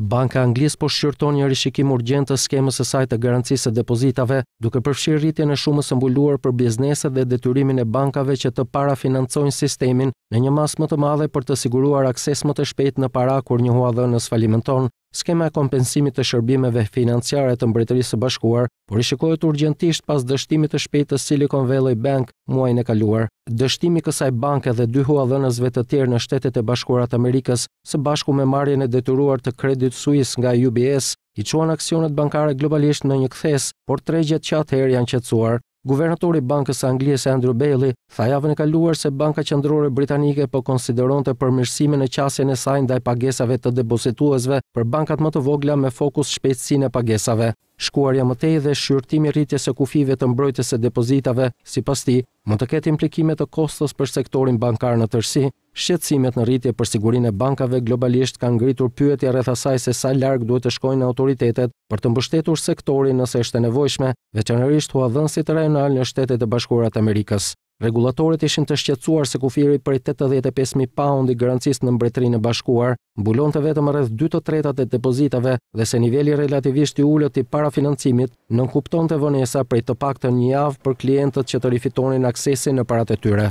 Banka Anglisë po shqyrton një rishikim urgjent të skemës e sajtë të garancisë e depozitave, duke përfshirë rritjen e shumës mbulluar për biznese dhe detyrimin e bankave që të parafinancojnë sistemin në një mas më të madhe për të siguruar akses më të shpejt në para kur një hua dhe në sfalimenton, skema e kompensimit të shërbimeve financiare të mbretërisë bashkuar, por i shikohet urgjentisht pas dështimit të shpejtë të Silicon Valley Bank muajin e kaluar. Dështimi kësaj banke dhe dy huadhënësve të tjerë në Shtetet e Bashkuara të Amerikës, së bashku me marrjen e detyruar të Credit Suisse nga UBS, i quan aksionet bankare globalisht në një kthes, por tregjet që atëherë janë qetësuar. Guvernatori Bankës Anglisë Andrew Bailey tha javën e kaluar se Banka Qendrore Britanike po konsideronte përmirësimin e qasjen e saj ndaj pagesave të depozituesve për bankat më të vogla me fokus shpejtësinë e pagesave shkuarja më tej dhe shqyrtimi rritjes së kufive të mbrojtjes së depozitave, sipas tij, mund të ketë implikime të kostos për sektorin bankar në tërësi. Shqetësimet në rritje për sigurinë e bankave globalisht kanë ngritur pyetja rreth asaj se sa larg duhet të shkojnë autoritetet për të mbështetur sektorin nëse është e nevojshme, veçanërisht të rajonal në Shtetet e Bashkuara të Amerikës. Regulatorët ishin të shqetsuar se kufiri për 85.000 pound i garancisë në mbretërinë e bashkuar mbulon të vetëm rreth 2 të tretat e depozitave dhe se nivelli relativisht i ullët i parafinancimit nënkupton të vënesa prej të pak të një javë për klientët që të rifitonin aksesin në parat e tyre.